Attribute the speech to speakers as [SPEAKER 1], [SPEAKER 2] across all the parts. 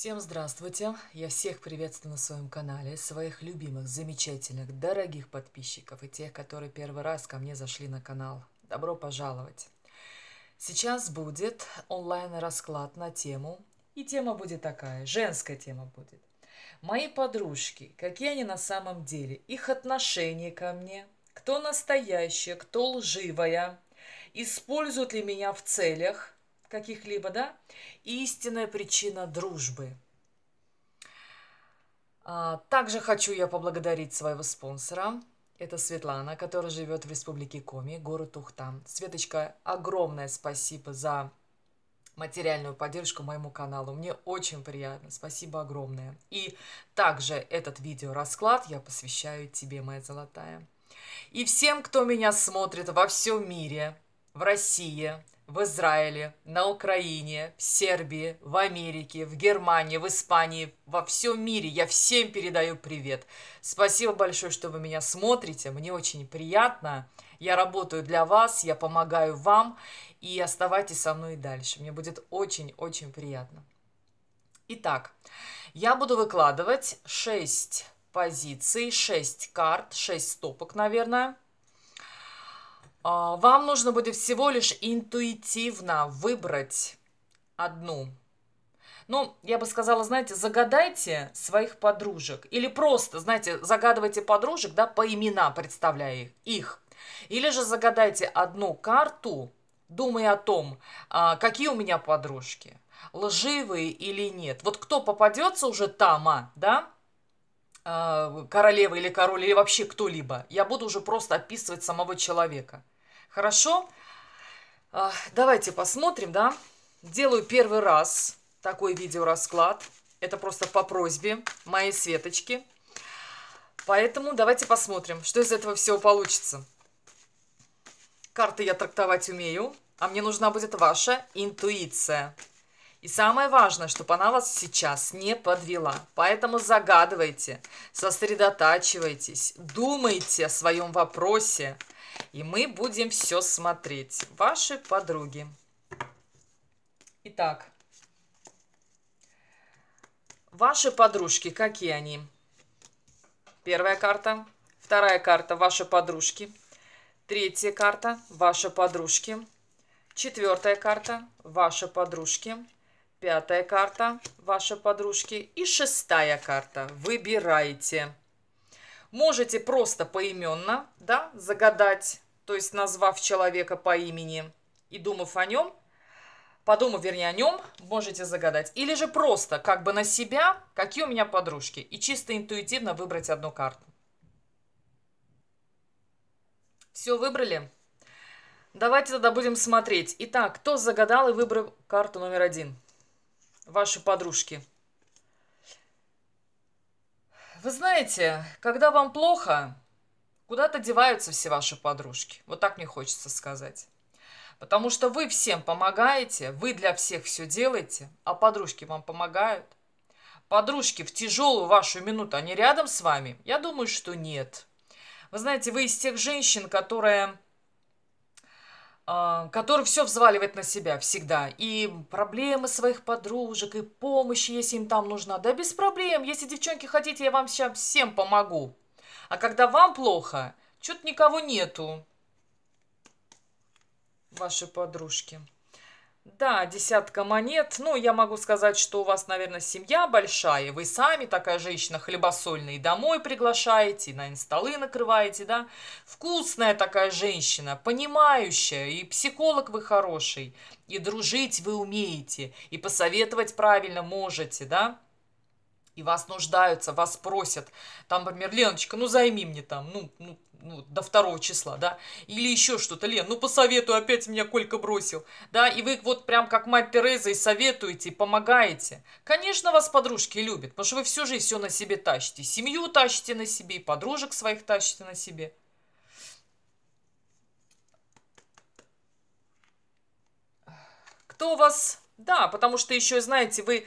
[SPEAKER 1] Всем здравствуйте! Я всех приветствую на своем канале, своих любимых, замечательных, дорогих подписчиков и тех, которые первый раз ко мне зашли на канал. Добро пожаловать! Сейчас будет онлайн-расклад на тему, и тема будет такая, женская тема будет. Мои подружки, какие они на самом деле, их отношение ко мне, кто настоящая, кто лживая, используют ли меня в целях – каких-либо, да? Истинная причина дружбы. А, также хочу я поблагодарить своего спонсора. Это Светлана, которая живет в республике Коми, город Ухтам. Светочка, огромное спасибо за материальную поддержку моему каналу. Мне очень приятно. Спасибо огромное. И также этот видеорасклад я посвящаю тебе, моя золотая. И всем, кто меня смотрит во всем мире, в России, в Израиле, на Украине, в Сербии, в Америке, в Германии, в Испании, во всем мире. Я всем передаю привет. Спасибо большое, что вы меня смотрите. Мне очень приятно. Я работаю для вас, я помогаю вам. И оставайтесь со мной и дальше. Мне будет очень-очень приятно. Итак, я буду выкладывать 6 позиций, 6 карт, 6 стопок, наверное – а, вам нужно будет всего лишь интуитивно выбрать одну. Ну, я бы сказала, знаете, загадайте своих подружек. Или просто, знаете, загадывайте подружек, да, по имена представляя их. Или же загадайте одну карту, думая о том, а, какие у меня подружки, лживые или нет. Вот кто попадется уже там, тама, да, Э, королева или король, или вообще кто-либо. Я буду уже просто описывать самого человека. Хорошо? Э, давайте посмотрим, да? Делаю первый раз такой видеорасклад. Это просто по просьбе моей Светочки. Поэтому давайте посмотрим, что из этого всего получится. Карты я трактовать умею, а мне нужна будет ваша интуиция. И самое важное, чтобы она вас сейчас не подвела. Поэтому загадывайте, сосредотачивайтесь, думайте о своем вопросе. И мы будем все смотреть. Ваши подруги. Итак, ваши подружки, какие они? Первая карта. Вторая карта – ваши подружки. Третья карта – ваши подружки. Четвертая карта – ваши подружки. Пятая карта вашей подружки. И шестая карта. Выбирайте. Можете просто поименно да, загадать, то есть назвав человека по имени и думав о нем, подумав, вернее, о нем, можете загадать. Или же просто как бы на себя, какие у меня подружки, и чисто интуитивно выбрать одну карту. Все выбрали? Давайте тогда будем смотреть. Итак, кто загадал и выбрал карту номер один? ваши подружки. Вы знаете, когда вам плохо, куда-то деваются все ваши подружки. Вот так мне хочется сказать. Потому что вы всем помогаете, вы для всех все делаете, а подружки вам помогают. Подружки в тяжелую вашу минуту, они рядом с вами? Я думаю, что нет. Вы знаете, вы из тех женщин, которые а, который все взваливает на себя всегда. И проблемы своих подружек, и помощи если им там нужна. Да без проблем, если девчонки хотите, я вам сейчас всем помогу. А когда вам плохо, что-то никого нету. Ваши подружки. Да, десятка монет. Ну, я могу сказать, что у вас, наверное, семья большая. Вы сами такая женщина хлебосольная и домой приглашаете, на столы накрываете, да. Вкусная такая женщина, понимающая, и психолог вы хороший, и дружить вы умеете, и посоветовать правильно можете, да и вас нуждаются, вас просят. Там, например, Леночка, ну займи мне там, ну, ну ну, до второго числа, да, или еще что-то, Лен, ну посоветуй, опять меня Колька бросил, да, и вы вот прям как мать Тереза и советуете, помогаете. Конечно, вас подружки любят, потому что вы всю жизнь все на себе тащите, семью тащите на себе, и подружек своих тащите на себе. Кто вас... Да, потому что еще, знаете, вы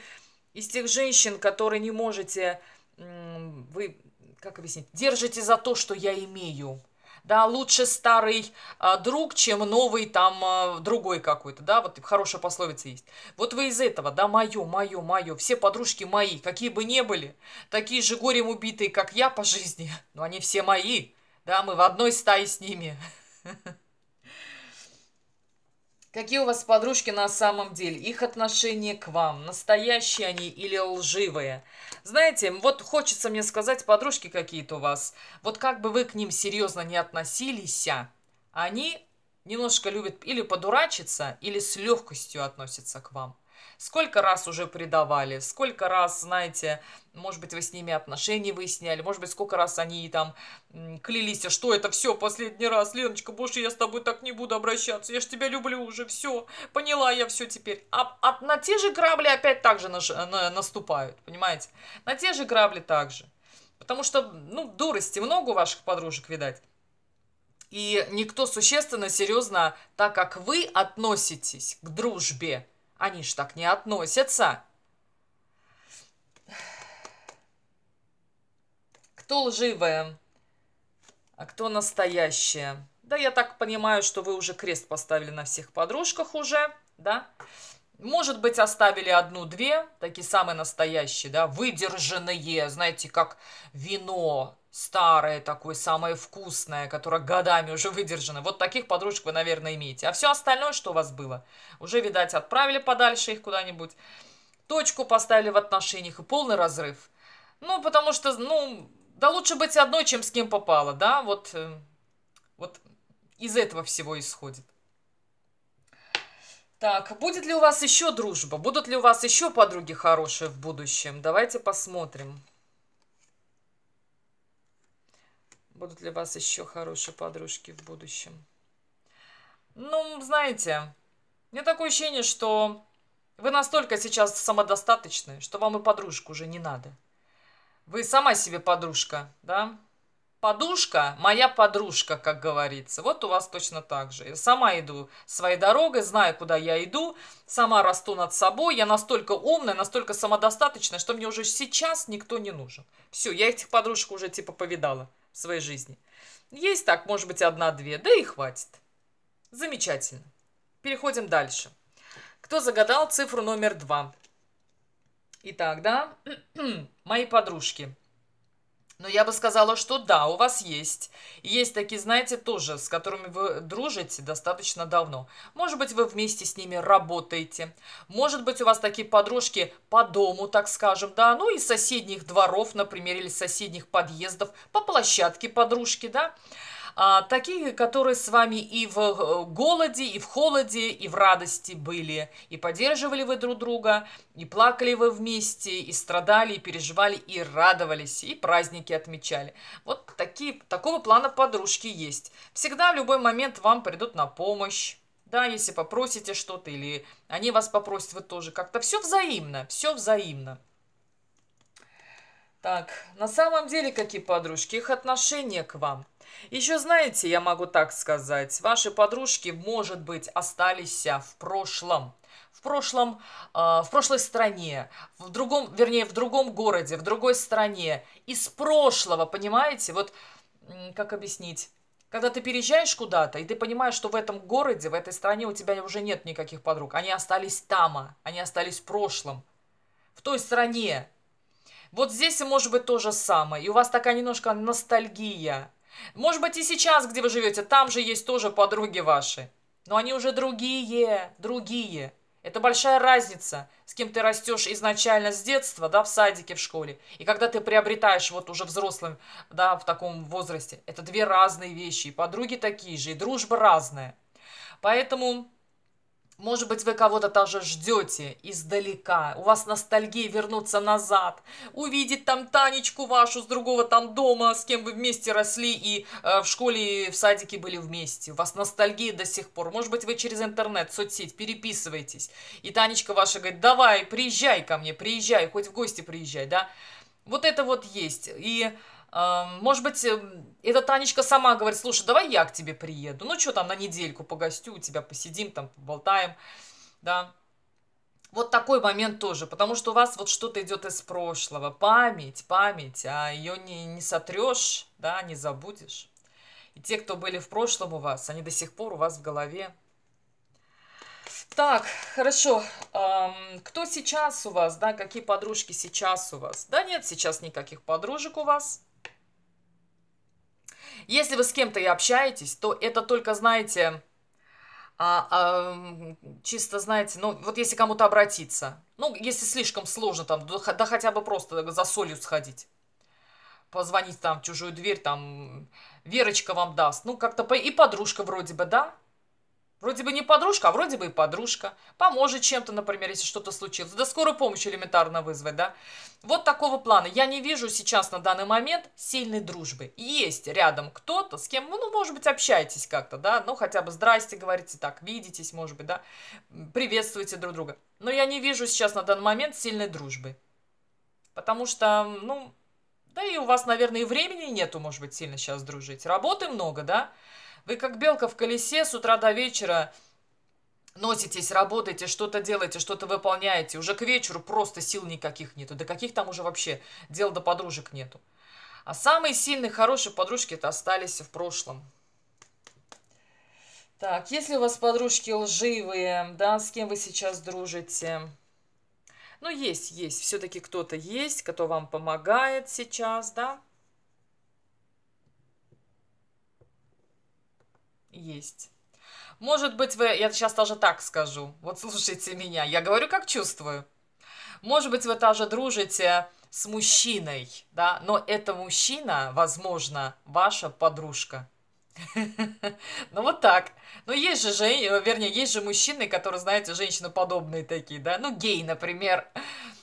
[SPEAKER 1] из тех женщин, которые не можете... Вы как объяснить, держите за то, что я имею. Да, лучше старый а, друг, чем новый там а, другой какой-то, да, вот хорошая пословица есть. Вот вы из этого, да, мое, мое, мое, все подружки мои, какие бы ни были, такие же горем убитые, как я по жизни, но они все мои, да, мы в одной стае с ними. Какие у вас подружки на самом деле? Их отношение к вам? Настоящие они или лживые? Знаете, вот хочется мне сказать, подружки какие-то у вас. Вот как бы вы к ним серьезно не относились, они немножко любят или подурачиться, или с легкостью относятся к вам. Сколько раз уже предавали, сколько раз, знаете, может быть, вы с ними отношения выясняли, может быть, сколько раз они там клялись, «А что это все последний раз, Леночка, больше я с тобой так не буду обращаться, я ж тебя люблю уже, все, поняла я все теперь. А, а на те же грабли опять так же на, на, наступают, понимаете? На те же грабли также. Потому что, ну, дурости много у ваших подружек, видать. И никто существенно, серьезно, так как вы относитесь к дружбе, они ж так не относятся. Кто лживая, а кто настоящая? Да, я так понимаю, что вы уже крест поставили на всех подружках уже, да? Да. Может быть, оставили одну-две, такие самые настоящие, да, выдержанные, знаете, как вино старое такое, самое вкусное, которое годами уже выдержано. Вот таких подружек вы, наверное, имеете. А все остальное, что у вас было, уже, видать, отправили подальше их куда-нибудь, точку поставили в отношениях и полный разрыв. Ну, потому что, ну, да лучше быть одной, чем с кем попало, да, вот, э, вот из этого всего исходит. Так, будет ли у вас еще дружба? Будут ли у вас еще подруги хорошие в будущем? Давайте посмотрим. Будут ли у вас еще хорошие подружки в будущем? Ну, знаете, мне такое ощущение, что вы настолько сейчас самодостаточны, что вам и подружку уже не надо. Вы сама себе подружка, да? Да подушка, моя подружка, как говорится. Вот у вас точно так же. Я сама иду своей дорогой, знаю, куда я иду, сама расту над собой. Я настолько умная, настолько самодостаточная, что мне уже сейчас никто не нужен. Все, я этих подружек уже типа повидала в своей жизни. Есть так, может быть, одна-две, да и хватит. Замечательно. Переходим дальше. Кто загадал цифру номер два? Итак, да, мои подружки – но я бы сказала, что да, у вас есть. Есть такие, знаете, тоже, с которыми вы дружите достаточно давно. Может быть, вы вместе с ними работаете. Может быть, у вас такие подружки по дому, так скажем, да, ну и соседних дворов, например, или соседних подъездов, по площадке подружки, да а, такие, которые с вами и в э, голоде, и в холоде, и в радости были, и поддерживали вы друг друга, и плакали вы вместе, и страдали, и переживали, и радовались, и праздники отмечали. Вот такие, такого плана подружки есть. Всегда в любой момент вам придут на помощь. Да, если попросите что-то, или они вас попросят, вы тоже как-то. Все взаимно, все взаимно. Так, на самом деле, какие подружки, их отношение к вам. Еще знаете, я могу так сказать, ваши подружки, может быть, остались в прошлом. В прошлом, э, в прошлой стране, в другом, вернее, в другом городе, в другой стране. Из прошлого, понимаете? Вот как объяснить? Когда ты переезжаешь куда-то, и ты понимаешь, что в этом городе, в этой стране у тебя уже нет никаких подруг. Они остались там, а, они остались в прошлом, в той стране. Вот здесь, может быть, то же самое. И у вас такая немножко ностальгия. Может быть, и сейчас, где вы живете, там же есть тоже подруги ваши. Но они уже другие, другие. Это большая разница, с кем ты растешь изначально с детства, да, в садике, в школе, и когда ты приобретаешь вот уже взрослым, да, в таком возрасте. Это две разные вещи, и подруги такие же, и дружба разная. Поэтому может быть, вы кого-то даже ждете издалека. У вас ностальгия вернуться назад. Увидеть там Танечку вашу с другого там дома, с кем вы вместе росли и э, в школе, и в садике были вместе. У вас ностальгия до сих пор. Может быть, вы через интернет, соцсеть переписываетесь. И Танечка ваша говорит, давай, приезжай ко мне, приезжай, хоть в гости приезжай, да. Вот это вот есть. И может быть, эм, эта Танечка сама говорит, слушай, давай я к тебе приеду. Ну, что там, на недельку погостю у тебя, посидим там, поболтаем, да. Вот такой момент тоже, потому что у вас вот что-то идет из прошлого. Память, память, а ее не, не сотрешь, да, не забудешь. И те, кто были в прошлом у вас, они до сих пор у вас в голове. Так, хорошо. Эм, кто сейчас у вас, да, какие подружки сейчас у вас? Да нет, сейчас никаких подружек у вас. Если вы с кем-то и общаетесь, то это только, знаете, а, а, чисто, знаете, ну, вот если кому-то обратиться, ну, если слишком сложно, там, да, да хотя бы просто за солью сходить, позвонить там в чужую дверь, там, Верочка вам даст, ну, как-то, по... и подружка вроде бы, да, Вроде бы не подружка, а вроде бы и подружка. Поможет чем-то, например, если что-то случилось. Да скорую помощь элементарно вызвать, да? Вот такого плана. Я не вижу сейчас на данный момент сильной дружбы. Есть рядом кто-то, с кем ну, может быть, общаетесь как-то, да? Ну, хотя бы здрасте говорите, так, видитесь, может быть, да? Приветствуйте друг друга. Но я не вижу сейчас на данный момент сильной дружбы. Потому что, ну, да и у вас, наверное, и времени нету, может быть, сильно сейчас дружить. Работы много, да? Да. Вы как белка в колесе с утра до вечера носитесь, работаете, что-то делаете, что-то выполняете. Уже к вечеру просто сил никаких нету. Да каких там уже вообще дел до подружек нету. А самые сильные, хорошие подружки-то остались в прошлом. Так, если у вас подружки лживые, да, с кем вы сейчас дружите? Ну, есть, есть. Все-таки кто-то есть, кто вам помогает сейчас, да? есть. Может быть, вы, я сейчас даже так скажу, вот слушайте меня, я говорю, как чувствую. Может быть, вы даже дружите с мужчиной, да, но это мужчина, возможно, ваша подружка. Ну вот так. Ну есть же, вернее, есть же мужчины, которые, знаете, женщины подобные такие, да, ну гей, например.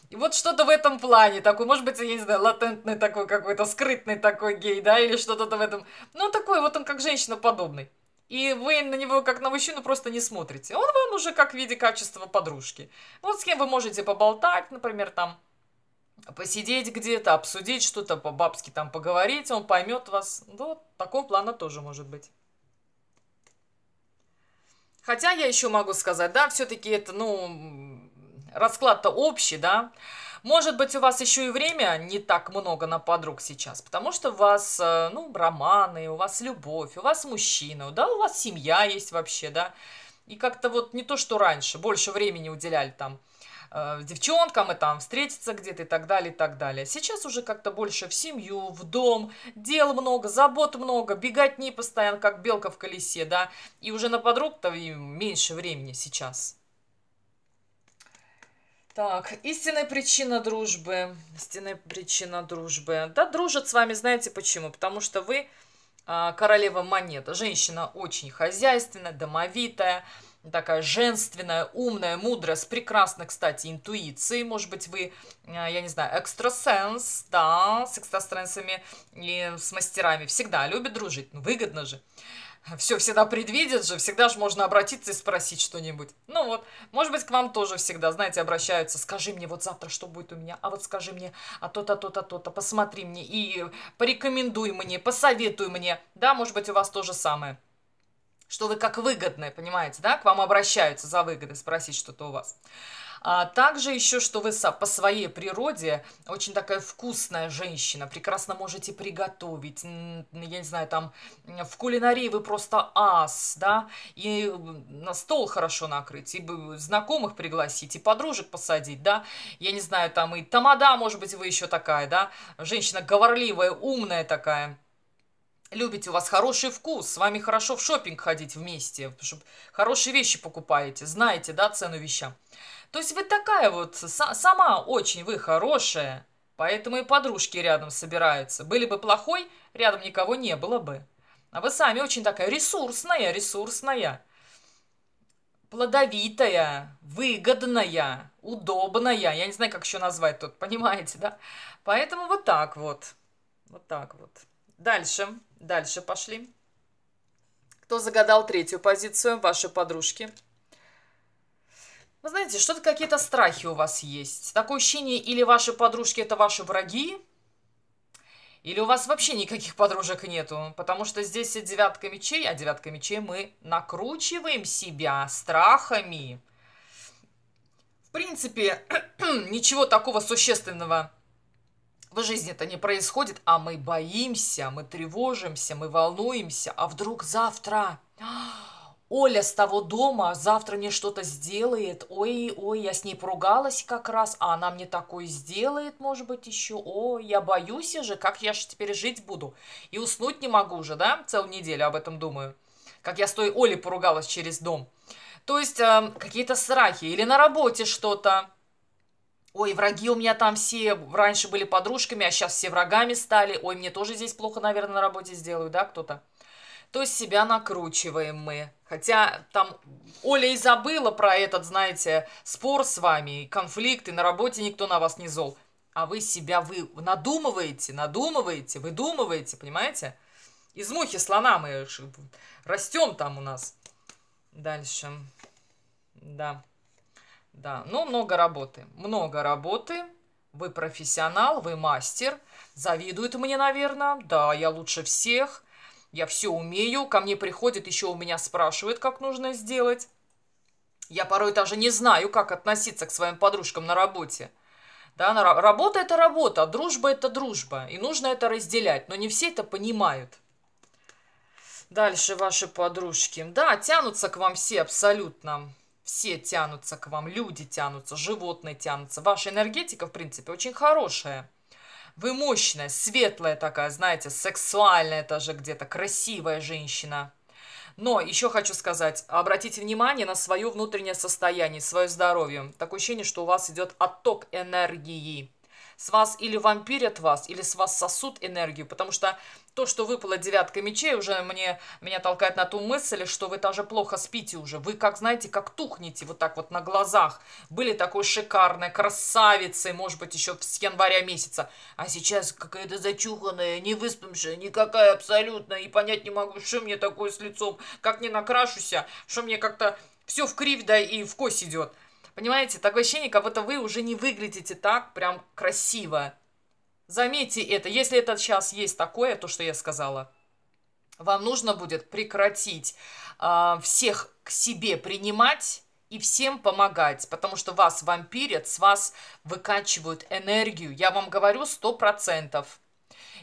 [SPEAKER 1] И вот что-то в этом плане такой, может быть, я не знаю, латентный такой какой-то, скрытный такой гей, да, или что-то в этом. Ну, такой, вот он как женщина подобный и вы на него как на мужчину просто не смотрите. Он вам уже как в виде качества подружки. Вот с кем вы можете поболтать, например, там, посидеть где-то, обсудить что-то по-бабски там поговорить, он поймет вас. Да, вот такого плана тоже может быть. Хотя я еще могу сказать, да, все-таки это, ну, расклад-то общий, да, может быть, у вас еще и время не так много на подруг сейчас, потому что у вас, э, ну, романы, у вас любовь, у вас мужчина, да, у вас семья есть вообще, да. И как-то вот не то, что раньше, больше времени уделяли там э, девчонкам и там встретиться где-то и так далее, и так далее. Сейчас уже как-то больше в семью, в дом, дел много, забот много, бегать не постоянно, как белка в колесе, да, и уже на подруг-то меньше времени сейчас. Так, истинная причина дружбы. Истинная причина дружбы. Да, дружат с вами, знаете почему? Потому что вы а, королева монет, Женщина очень хозяйственная, домовитая, такая женственная, умная, мудрая, с прекрасной, кстати, интуицией. Может быть, вы, а, я не знаю, экстрасенс, да, с экстрасенсами и с мастерами всегда любит дружить. Ну, выгодно же все всегда предвидят же, всегда же можно обратиться и спросить что-нибудь. Ну вот, может быть, к вам тоже всегда, знаете, обращаются, скажи мне вот завтра, что будет у меня, а вот скажи мне, а то-то, то-то, то-то, посмотри мне и порекомендуй мне, посоветуй мне. Да, может быть, у вас то же самое что вы как выгодное, понимаете, да, к вам обращаются за выгоды, спросить что-то у вас. А также еще, что вы по своей природе очень такая вкусная женщина, прекрасно можете приготовить, я не знаю, там в кулинарии вы просто ас, да, и на стол хорошо накрыть, и знакомых пригласить, и подружек посадить, да, я не знаю, там и тамада, может быть, вы еще такая, да, женщина говорливая, умная такая, любите, у вас хороший вкус, с вами хорошо в шопинг ходить вместе, чтобы хорошие вещи покупаете, знаете, да, цену вещам. То есть вы такая вот, сама очень вы хорошая, поэтому и подружки рядом собираются. Были бы плохой, рядом никого не было бы. А вы сами очень такая ресурсная, ресурсная, плодовитая, выгодная, удобная. Я не знаю, как еще назвать тут, понимаете, да? Поэтому вот так вот. Вот так вот. Дальше, дальше пошли. Кто загадал третью позицию? Ваши подружки. Вы знаете, что-то какие-то страхи у вас есть. Такое ощущение, или ваши подружки это ваши враги, или у вас вообще никаких подружек нету, потому что здесь и девятка мечей, а девятка мечей мы накручиваем себя страхами. В принципе, ничего такого существенного в жизни это не происходит, а мы боимся, мы тревожимся, мы волнуемся, а вдруг завтра... Оля с того дома завтра мне что-то сделает. Ой, ой, я с ней поругалась как раз, а она мне такое сделает, может быть, еще. О, я боюсь я же как я же теперь жить буду. И уснуть не могу уже, да, целую неделю об этом думаю. Как я с той Олей поругалась через дом. То есть э, какие-то страхи или на работе что-то Ой, враги у меня там все раньше были подружками, а сейчас все врагами стали. Ой, мне тоже здесь плохо, наверное, на работе сделаю, да, кто-то? То есть себя накручиваем мы. Хотя там Оля и забыла про этот, знаете, спор с вами, конфликты на работе никто на вас не зол. А вы себя вы надумываете, надумываете, выдумываете, понимаете? Из мухи слона мы растем там у нас. Дальше. Да. Да, но много работы. Много работы. Вы профессионал, вы мастер. Завидуют мне, наверное. Да, я лучше всех. Я все умею. Ко мне приходит, еще у меня спрашивают, как нужно сделать. Я порой даже не знаю, как относиться к своим подружкам на работе. Да, работа – это работа, дружба – это дружба. И нужно это разделять. Но не все это понимают. Дальше ваши подружки. Да, тянутся к вам все абсолютно все тянутся к вам, люди тянутся, животные тянутся. Ваша энергетика, в принципе, очень хорошая. Вы мощная, светлая такая, знаете, сексуальная тоже где-то, красивая женщина. Но еще хочу сказать, обратите внимание на свое внутреннее состояние, свое здоровье. Такое ощущение, что у вас идет отток энергии с вас или вампирят вас, или с вас сосут энергию, потому что то, что выпала девятка мечей, уже мне, меня толкает на ту мысль, что вы даже плохо спите уже. Вы, как знаете, как тухнете вот так вот на глазах. Были такой шикарной красавицей, может быть, еще с января месяца. А сейчас какая-то зачуханная, не выспавшая, никакая абсолютно. И понять не могу, что мне такое с лицом, как не накрашуся, что мне как-то все в кривь, да и в кость идет. Понимаете, такое ощущение, как будто вы уже не выглядите так прям красиво. Заметьте это. Если это сейчас есть такое, то, что я сказала, вам нужно будет прекратить э, всех к себе принимать и всем помогать, потому что вас вампирят, с вас выкачивают энергию. Я вам говорю сто процентов.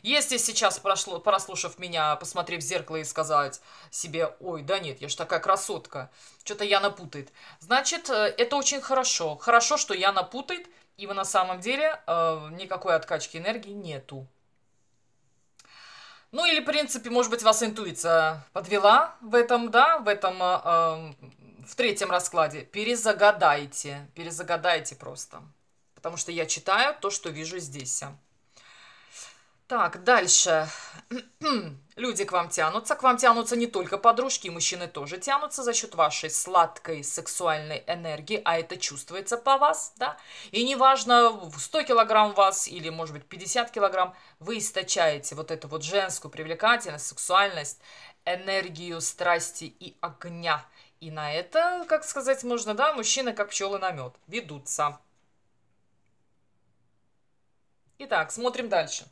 [SPEAKER 1] Если сейчас, прошло, прослушав меня, посмотрев в зеркало и сказать себе, ой, да нет, я же такая красотка, что-то я напутает. Значит, э, это очень хорошо. Хорошо, что я напутает, и вы на самом деле э, никакой откачки энергии нету. Ну или, в принципе, может быть, вас интуиция подвела в этом, да, в этом, э, эм, в третьем раскладе. Перезагадайте, перезагадайте просто. Потому что я читаю то, что вижу здесь. Так, дальше. Люди к вам тянутся. К вам тянутся не только подружки, мужчины тоже тянутся за счет вашей сладкой сексуальной энергии, а это чувствуется по вас, да? И неважно, 100 килограмм вас или, может быть, 50 килограмм, вы источаете вот эту вот женскую привлекательность, сексуальность, энергию страсти и огня. И на это, как сказать можно, да, мужчины как пчелы на мед ведутся. Итак, смотрим дальше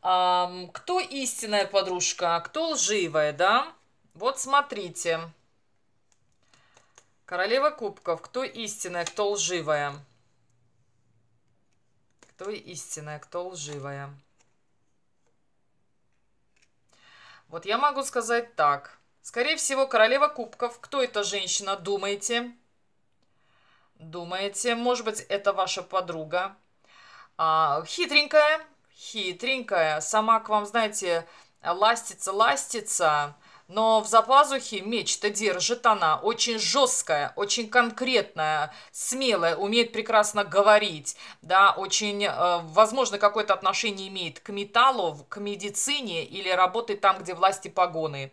[SPEAKER 1] кто истинная подружка, а кто лживая, да? Вот смотрите. Королева кубков. Кто истинная, кто лживая? Кто истинная, кто лживая? Вот я могу сказать так. Скорее всего, королева кубков. Кто эта женщина, думаете? Думаете, может быть, это ваша подруга. А, хитренькая, хитренькая, сама к вам, знаете, ластится-ластится, но в запазухе меч-то держит она, очень жесткая, очень конкретная, смелая, умеет прекрасно говорить, да, очень, э, возможно, какое-то отношение имеет к металлу, к медицине или работает там, где власти погоны.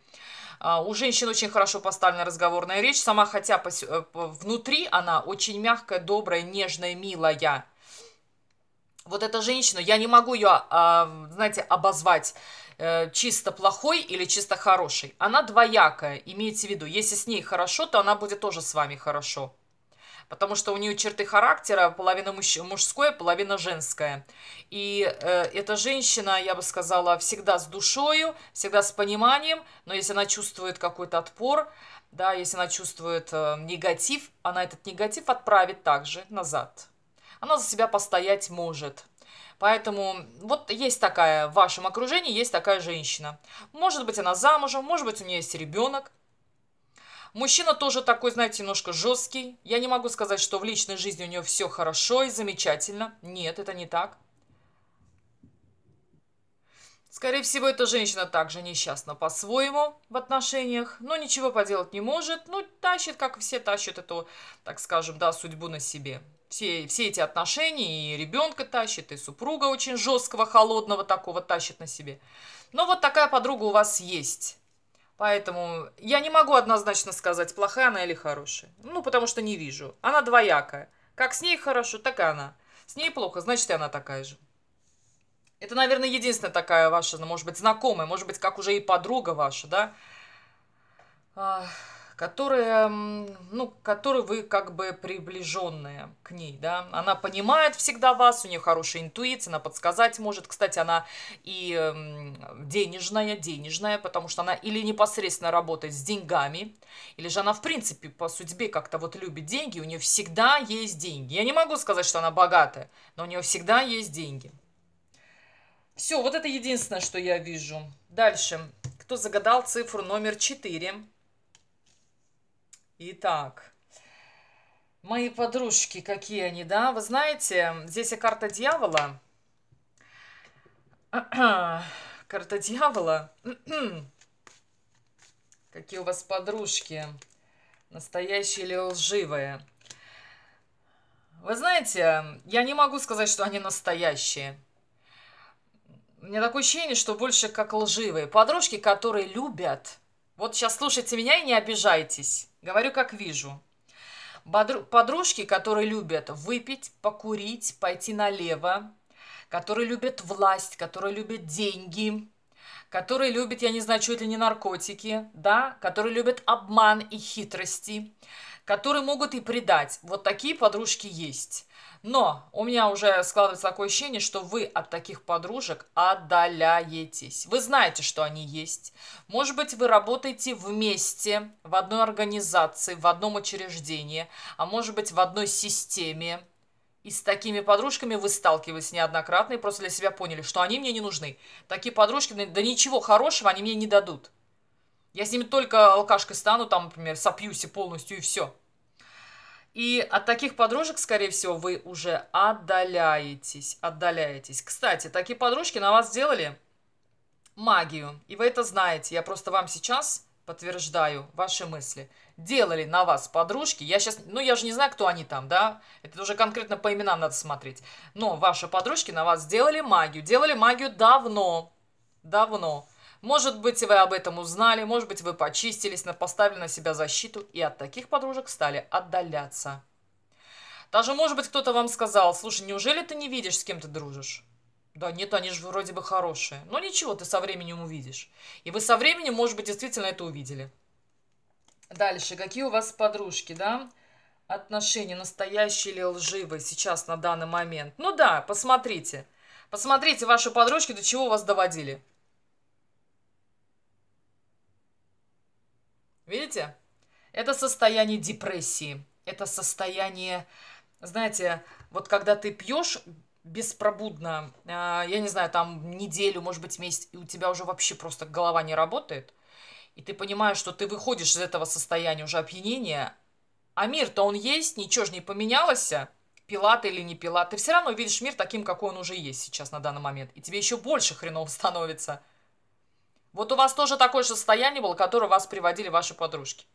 [SPEAKER 1] А, у женщин очень хорошо поставлена разговорная речь, сама хотя пос... Э, внутри она очень мягкая, добрая, нежная, милая вот эта женщина, я не могу ее, а, знаете, обозвать э, чисто плохой или чисто хороший. Она двоякая, имейте в виду. Если с ней хорошо, то она будет тоже с вами хорошо. Потому что у нее черты характера, половина муж мужское, половина женское. И э, эта женщина, я бы сказала, всегда с душою, всегда с пониманием, но если она чувствует какой-то отпор, да, если она чувствует э, негатив, она этот негатив отправит также назад она за себя постоять может. Поэтому вот есть такая, в вашем окружении есть такая женщина. Может быть, она замужем, может быть, у нее есть ребенок. Мужчина тоже такой, знаете, немножко жесткий. Я не могу сказать, что в личной жизни у нее все хорошо и замечательно. Нет, это не так. Скорее всего, эта женщина также несчастна по-своему в отношениях, но ничего поделать не может, ну, тащит, как все тащат эту, так скажем, да, судьбу на себе все, все эти отношения, и ребенка тащит, и супруга очень жесткого, холодного такого тащит на себе. Но вот такая подруга у вас есть. Поэтому я не могу однозначно сказать, плохая она или хорошая. Ну, потому что не вижу. Она двоякая. Как с ней хорошо, так и она. С ней плохо, значит, и она такая же. Это, наверное, единственная такая ваша, ну, может быть, знакомая, может быть, как уже и подруга ваша, да? Ах которая, ну, которой вы как бы приближенные к ней, да. Она понимает всегда вас, у нее хорошая интуиция, она подсказать может. Кстати, она и денежная, денежная, потому что она или непосредственно работает с деньгами, или же она, в принципе, по судьбе как-то вот любит деньги, у нее всегда есть деньги. Я не могу сказать, что она богатая, но у нее всегда есть деньги. Все, вот это единственное, что я вижу. Дальше. Кто загадал цифру номер 4? Итак, мои подружки, какие они, да? Вы знаете, здесь и карта дьявола. Карта дьявола. Какие у вас подружки? Настоящие или лживые? Вы знаете, я не могу сказать, что они настоящие. У меня такое ощущение, что больше как лживые. Подружки, которые любят. Вот сейчас слушайте меня и не обижайтесь. Говорю, как вижу. Подружки, которые любят выпить, покурить, пойти налево, которые любят власть, которые любят деньги, которые любят, я не знаю, чуть ли не наркотики, да, которые любят обман и хитрости, которые могут и предать. Вот такие подружки есть. Но у меня уже складывается такое ощущение, что вы от таких подружек отдаляетесь. Вы знаете, что они есть. Может быть, вы работаете вместе в одной организации, в одном учреждении, а может быть, в одной системе. И с такими подружками вы сталкивались неоднократно и просто для себя поняли, что они мне не нужны. Такие подружки, ну, да ничего хорошего они мне не дадут. Я с ними только алкашкой стану, там, например, сопьюсь и полностью и все. И от таких подружек, скорее всего, вы уже отдаляетесь, отдаляетесь. Кстати, такие подружки на вас сделали магию, и вы это знаете. Я просто вам сейчас подтверждаю ваши мысли. Делали на вас подружки. Я сейчас, ну я же не знаю, кто они там, да? Это уже конкретно по именам надо смотреть. Но ваши подружки на вас сделали магию. Делали магию давно. Давно. Может быть, вы об этом узнали, может быть, вы почистились, поставили на себя защиту и от таких подружек стали отдаляться. Даже, может быть, кто-то вам сказал, слушай, неужели ты не видишь, с кем ты дружишь? Да нет, они же вроде бы хорошие. Но «Ну, ничего, ты со временем увидишь. И вы со временем, может быть, действительно это увидели. Дальше, какие у вас подружки, да? Отношения настоящие или лживые сейчас на данный момент? Ну да, посмотрите. Посмотрите ваши подружки, до чего вас доводили. Видите? Это состояние депрессии. Это состояние, знаете, вот когда ты пьешь беспробудно, а, я не знаю, там неделю, может быть, месяц, и у тебя уже вообще просто голова не работает, и ты понимаешь, что ты выходишь из этого состояния уже опьянения, а мир-то он есть, ничего же не поменялось, пила ты или не пила, ты все равно видишь мир таким, какой он уже есть сейчас на данный момент, и тебе еще больше хреново становится – вот у вас тоже такое же состояние было, которое вас приводили ваши подружки.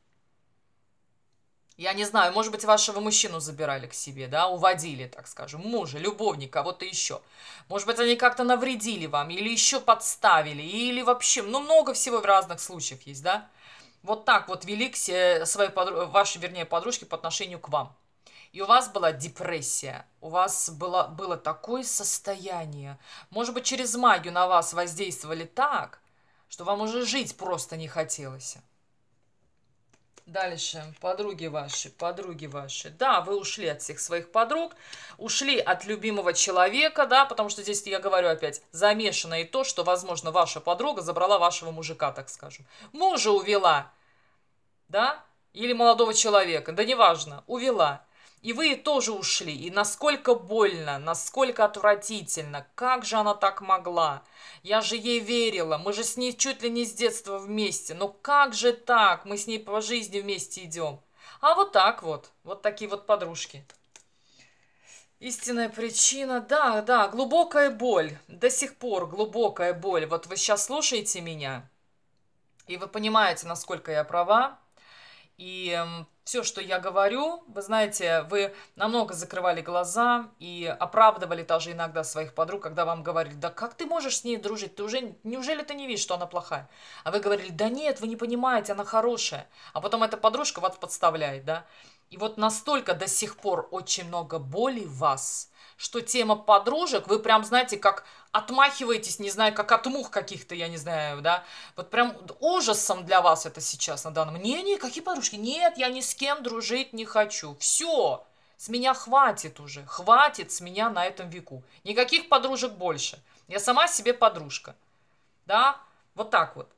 [SPEAKER 1] Я не знаю, может быть, вашего мужчину забирали к себе, да, уводили, так скажем, мужа, любовника, кого-то еще. Может быть, они как-то навредили вам, или еще подставили, или вообще, ну, много всего в разных случаях есть, да. Вот так вот вели к своей, подруж... вашей, вернее, подружки по отношению к вам. И у вас была депрессия, у вас было, было такое состояние. Может быть, через магию на вас воздействовали так, что вам уже жить просто не хотелось. Дальше. Подруги ваши, подруги ваши. Да, вы ушли от всех своих подруг, ушли от любимого человека, да, потому что здесь, я говорю опять, замешано и то, что, возможно, ваша подруга забрала вашего мужика, так скажем. Мужа увела, да, или молодого человека, да неважно, увела. И вы тоже ушли. И насколько больно, насколько отвратительно. Как же она так могла? Я же ей верила. Мы же с ней чуть ли не с детства вместе. Но как же так? Мы с ней по жизни вместе идем. А вот так вот. Вот такие вот подружки. Истинная причина, да, да, глубокая боль, до сих пор глубокая боль. Вот вы сейчас слушаете меня, и вы понимаете, насколько я права, и эм, все, что я говорю, вы знаете, вы намного закрывали глаза и оправдывали даже иногда своих подруг, когда вам говорили, да как ты можешь с ней дружить, ты уже, неужели ты не видишь, что она плохая? А вы говорили, да нет, вы не понимаете, она хорошая. А потом эта подружка вас подставляет, да? И вот настолько до сих пор очень много боли в вас, что тема подружек, вы прям знаете, как отмахиваетесь, не знаю, как от мух каких-то, я не знаю, да, вот прям ужасом для вас это сейчас на данном. Не-не, какие подружки? Нет, я ни с кем дружить не хочу. Все, с меня хватит уже, хватит с меня на этом веку. Никаких подружек больше. Я сама себе подружка. Да, вот так вот.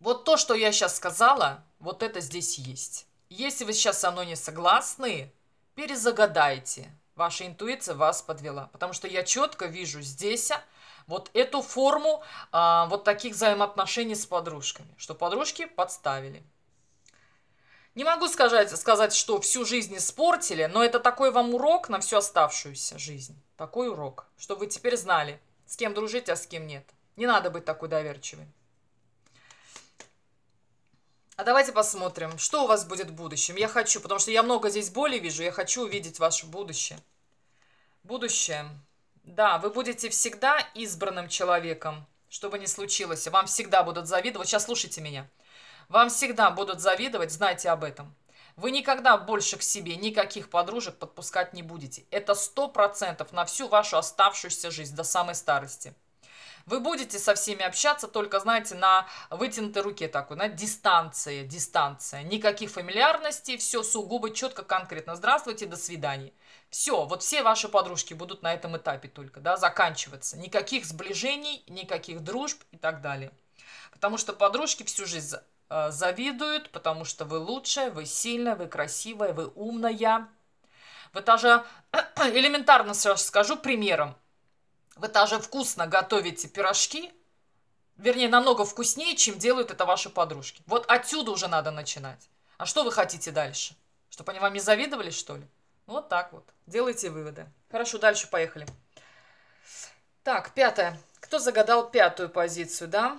[SPEAKER 1] Вот то, что я сейчас сказала, вот это здесь есть. Если вы сейчас со мной не согласны, перезагадайте ваша интуиция вас подвела. Потому что я четко вижу здесь а, вот эту форму а, вот таких взаимоотношений с подружками, что подружки подставили. Не могу сказать, сказать, что всю жизнь испортили, но это такой вам урок на всю оставшуюся жизнь. Такой урок, чтобы вы теперь знали, с кем дружить, а с кем нет. Не надо быть такой доверчивым. А давайте посмотрим, что у вас будет в будущем. Я хочу, потому что я много здесь боли вижу, я хочу увидеть ваше будущее. Будущее. Да, вы будете всегда избранным человеком, что бы ни случилось. Вам всегда будут завидовать. Сейчас слушайте меня. Вам всегда будут завидовать, знайте об этом. Вы никогда больше к себе никаких подружек подпускать не будете. Это сто процентов на всю вашу оставшуюся жизнь до самой старости. Вы будете со всеми общаться только, знаете, на вытянутой руке такой, на дистанции, дистанция. Никаких фамильярностей, все сугубо, четко, конкретно. Здравствуйте, до свидания. Все, вот все ваши подружки будут на этом этапе только, да, заканчиваться. Никаких сближений, никаких дружб и так далее. Потому что подружки всю жизнь э, завидуют, потому что вы лучшая, вы сильная, вы красивая, вы умная. Вы даже элементарно сразу скажу примером. Вы даже вкусно готовите пирожки, вернее, намного вкуснее, чем делают это ваши подружки. Вот отсюда уже надо начинать. А что вы хотите дальше? Чтобы они вам не завидовали, что ли? Ну, вот так вот. Делайте выводы. Хорошо, дальше поехали. Так, пятое. Кто загадал пятую позицию, да?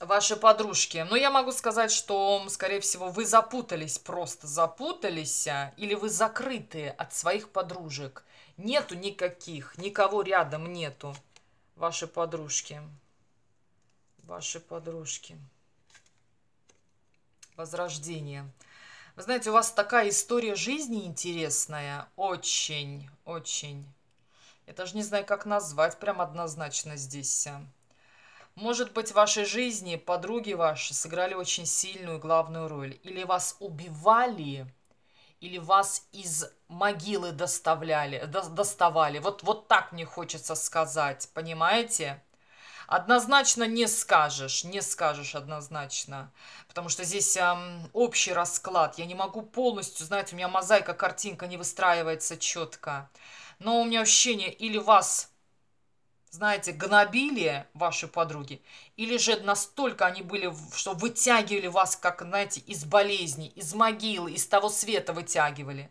[SPEAKER 1] Ваши подружки. Но ну, я могу сказать, что, скорее всего, вы запутались, просто запутались, а, или вы закрыты от своих подружек. Нету никаких, никого рядом нету. Ваши подружки. Ваши подружки. Возрождение. Вы знаете, у вас такая история жизни интересная. Очень, очень. Я даже не знаю, как назвать прям однозначно здесь. Может быть, в вашей жизни подруги ваши сыграли очень сильную главную роль. Или вас убивали или вас из могилы доставляли, до, доставали. Вот, вот так мне хочется сказать, понимаете? Однозначно не скажешь, не скажешь однозначно, потому что здесь э, общий расклад. Я не могу полностью, знаете, у меня мозаика, картинка не выстраивается четко. Но у меня ощущение, или вас знаете, гнобили ваши подруги, или же настолько они были, что вытягивали вас, как, знаете, из болезни, из могилы, из того света вытягивали.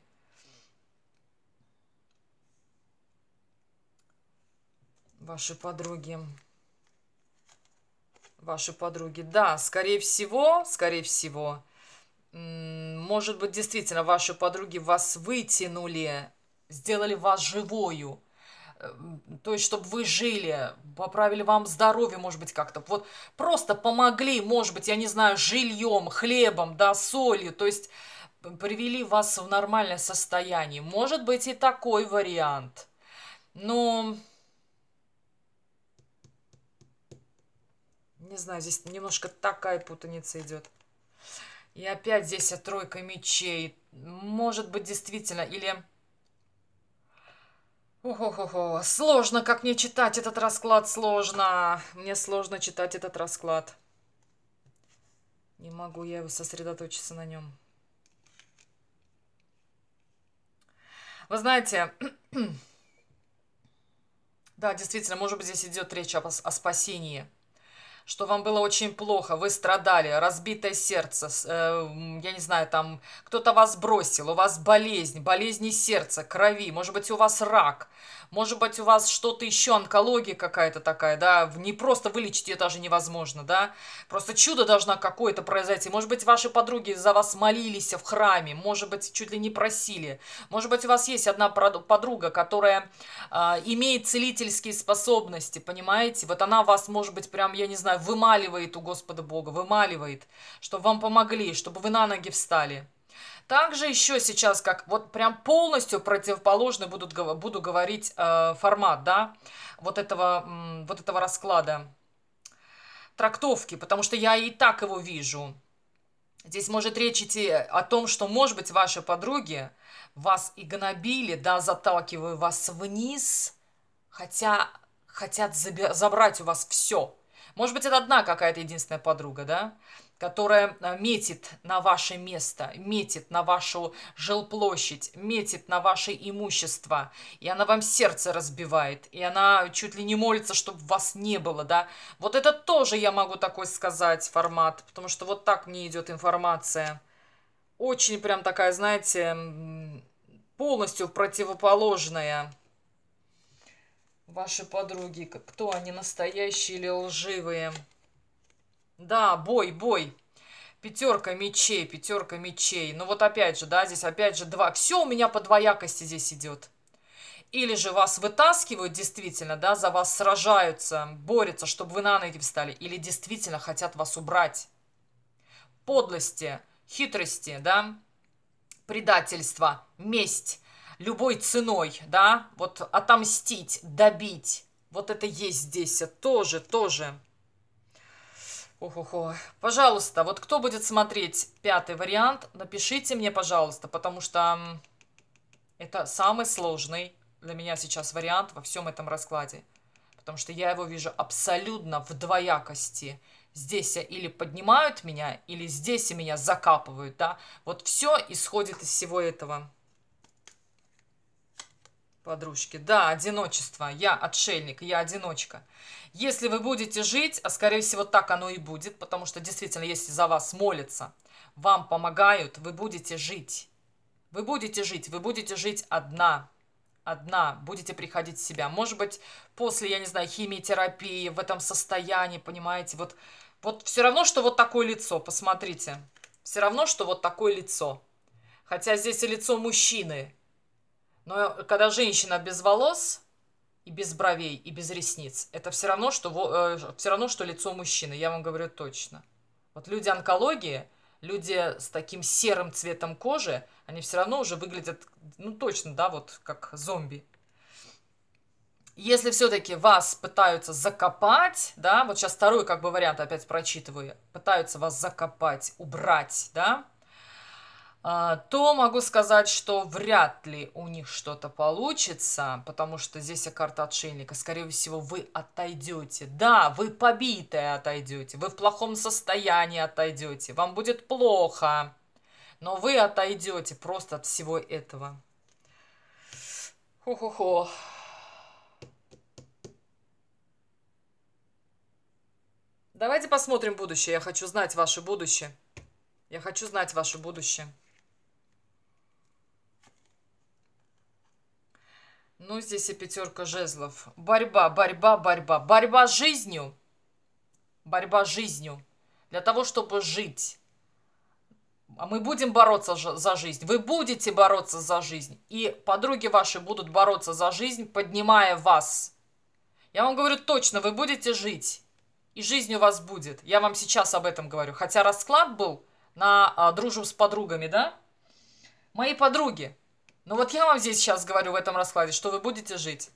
[SPEAKER 1] Ваши подруги. Ваши подруги. Да, скорее всего, скорее всего, может быть, действительно, ваши подруги вас вытянули, сделали вас живою, то есть, чтобы вы жили, поправили вам здоровье, может быть, как-то. Вот просто помогли, может быть, я не знаю, жильем, хлебом, да, солью, то есть привели вас в нормальное состояние. Может быть, и такой вариант. Но... Не знаю, здесь немножко такая путаница идет. И опять здесь тройка мечей. Может быть, действительно, или ого го сложно, как мне читать этот расклад, сложно. Мне сложно читать этот расклад. Не могу я его сосредоточиться на нем. Вы знаете, да, действительно, может быть, здесь идет речь о, о спасении что вам было очень плохо, вы страдали, разбитое сердце, э, я не знаю, там кто-то вас бросил, у вас болезнь, болезни сердца, крови, может быть, у вас рак, может быть, у вас что-то еще, онкология какая-то такая, да, не просто вылечить ее даже невозможно, да, просто чудо должно какое-то произойти, может быть, ваши подруги за вас молились в храме, может быть, чуть ли не просили, может быть, у вас есть одна подруга, которая э, имеет целительские способности, понимаете, вот она вас, может быть, прям, я не знаю, вымаливает у Господа Бога, вымаливает, чтобы вам помогли, чтобы вы на ноги встали. Также еще сейчас, как вот прям полностью противоположно будут, буду говорить э, формат, да, вот этого, м, вот этого расклада, трактовки, потому что я и так его вижу. Здесь может речь идти о том, что, может быть, ваши подруги вас и гнобили, да, заталкивая вас вниз, хотя хотят забрать у вас все. Может быть, это одна какая-то единственная подруга, да? которая э, метит на ваше место, метит на вашу жилплощадь, метит на ваше имущество, и она вам сердце разбивает, и она чуть ли не молится, чтобы вас не было, да. Вот это тоже я могу такой сказать формат, потому что вот так мне идет информация. Очень прям такая, знаете, полностью противоположная. Ваши подруги, кто они, настоящие или лживые? Да, бой, бой. Пятерка мечей, пятерка мечей. Ну вот опять же, да, здесь опять же два. Все у меня по двоякости здесь идет. Или же вас вытаскивают действительно, да, за вас сражаются, борются, чтобы вы на ноги встали. Или действительно хотят вас убрать. Подлости, хитрости, да, предательство, месть любой ценой, да, вот отомстить, добить. Вот это есть здесь тоже, тоже. Ох-ох-ох. Пожалуйста, вот кто будет смотреть пятый вариант, напишите мне, пожалуйста, потому что это самый сложный для меня сейчас вариант во всем этом раскладе. Потому что я его вижу абсолютно в двоякости. Здесь я или поднимают меня, или здесь меня закапывают, да. Вот все исходит из всего этого подружки. Да, одиночество. Я отшельник, я одиночка. Если вы будете жить, а скорее всего так оно и будет, потому что действительно, если за вас молятся, вам помогают, вы будете жить. Вы будете жить, вы будете жить одна. Одна, будете приходить в себя. Может быть, после, я не знаю, химиотерапии, в этом состоянии, понимаете, вот, вот все равно, что вот такое лицо, посмотрите. Все равно, что вот такое лицо. Хотя здесь и лицо мужчины, но когда женщина без волос, и без бровей, и без ресниц, это все равно, что, э, все равно, что лицо мужчины, я вам говорю точно. Вот люди онкологии, люди с таким серым цветом кожи, они все равно уже выглядят, ну точно, да, вот как зомби. Если все-таки вас пытаются закопать, да, вот сейчас второй как бы вариант опять прочитываю, пытаются вас закопать, убрать, да, а, то могу сказать, что вряд ли у них что-то получится, потому что здесь карта отшельника. Скорее всего, вы отойдете. Да, вы побитые отойдете, вы в плохом состоянии отойдете, вам будет плохо, но вы отойдете просто от всего этого. Хо-хо-хо. Давайте посмотрим будущее. Я хочу знать ваше будущее. Я хочу знать ваше будущее. Ну, здесь и пятерка жезлов. Борьба, борьба, борьба. Борьба с жизнью. Борьба с жизнью. Для того, чтобы жить. А мы будем бороться за жизнь. Вы будете бороться за жизнь. И подруги ваши будут бороться за жизнь, поднимая вас. Я вам говорю точно, вы будете жить. И жизнь у вас будет. Я вам сейчас об этом говорю. Хотя расклад был на а, дружбу с подругами, да? Мои подруги, но ну вот я вам здесь сейчас говорю в этом раскладе, что вы будете жить.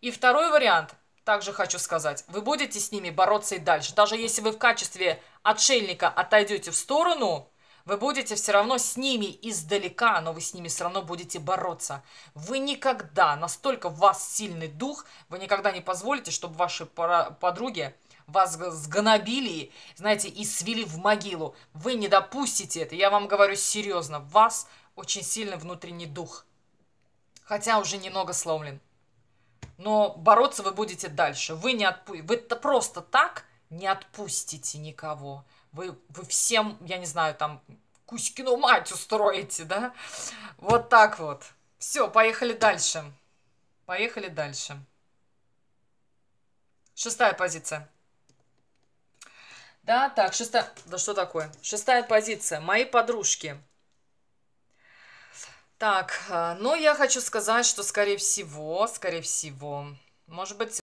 [SPEAKER 1] И второй вариант, также хочу сказать, вы будете с ними бороться и дальше. Даже если вы в качестве отшельника отойдете в сторону, вы будете все равно с ними издалека, но вы с ними все равно будете бороться. Вы никогда, настолько в вас сильный дух, вы никогда не позволите, чтобы ваши подруги вас сгонобили, знаете, и свели в могилу. Вы не допустите это. Я вам говорю серьезно, вас очень сильный внутренний дух. Хотя уже немного сломлен. Но бороться вы будете дальше. Вы не отпу... вы просто так не отпустите никого. Вы, вы всем, я не знаю, там, Кузькину мать устроите, да? Вот так вот. Все, поехали дальше. Поехали дальше. Шестая позиция. Да, так, шестая... Да что такое? Шестая позиция. Мои подружки. Так, э, но ну, я хочу сказать, что скорее всего, скорее всего, может быть,